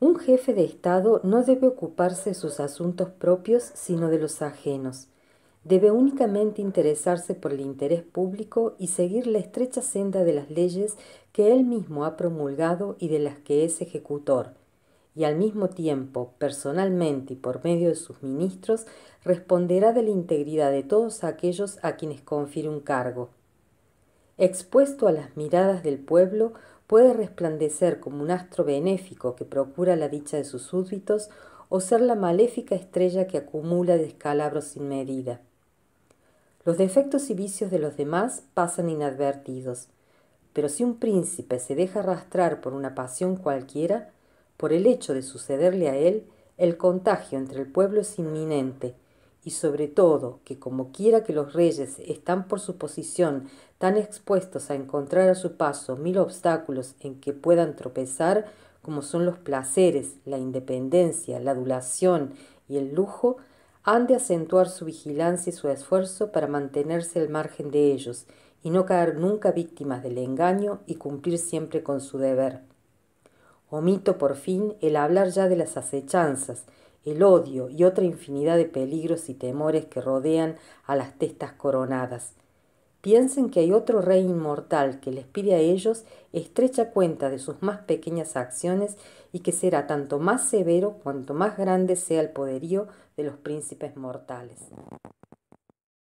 Un jefe de Estado no debe ocuparse de sus asuntos propios, sino de los ajenos. Debe únicamente interesarse por el interés público y seguir la estrecha senda de las leyes que él mismo ha promulgado y de las que es ejecutor, y al mismo tiempo, personalmente y por medio de sus ministros, responderá de la integridad de todos aquellos a quienes confiere un cargo. Expuesto a las miradas del pueblo, puede resplandecer como un astro benéfico que procura la dicha de sus súbditos o ser la maléfica estrella que acumula descalabros sin medida. Los defectos y vicios de los demás pasan inadvertidos, pero si un príncipe se deja arrastrar por una pasión cualquiera, por el hecho de sucederle a él, el contagio entre el pueblo es inminente, y sobre todo que como quiera que los reyes están por su posición tan expuestos a encontrar a su paso mil obstáculos en que puedan tropezar, como son los placeres, la independencia, la adulación y el lujo, han de acentuar su vigilancia y su esfuerzo para mantenerse al margen de ellos y no caer nunca víctimas del engaño y cumplir siempre con su deber. Omito por fin el hablar ya de las acechanzas, el odio y otra infinidad de peligros y temores que rodean a las testas coronadas. Piensen que hay otro rey inmortal que les pide a ellos estrecha cuenta de sus más pequeñas acciones y que será tanto más severo cuanto más grande sea el poderío de los príncipes mortales.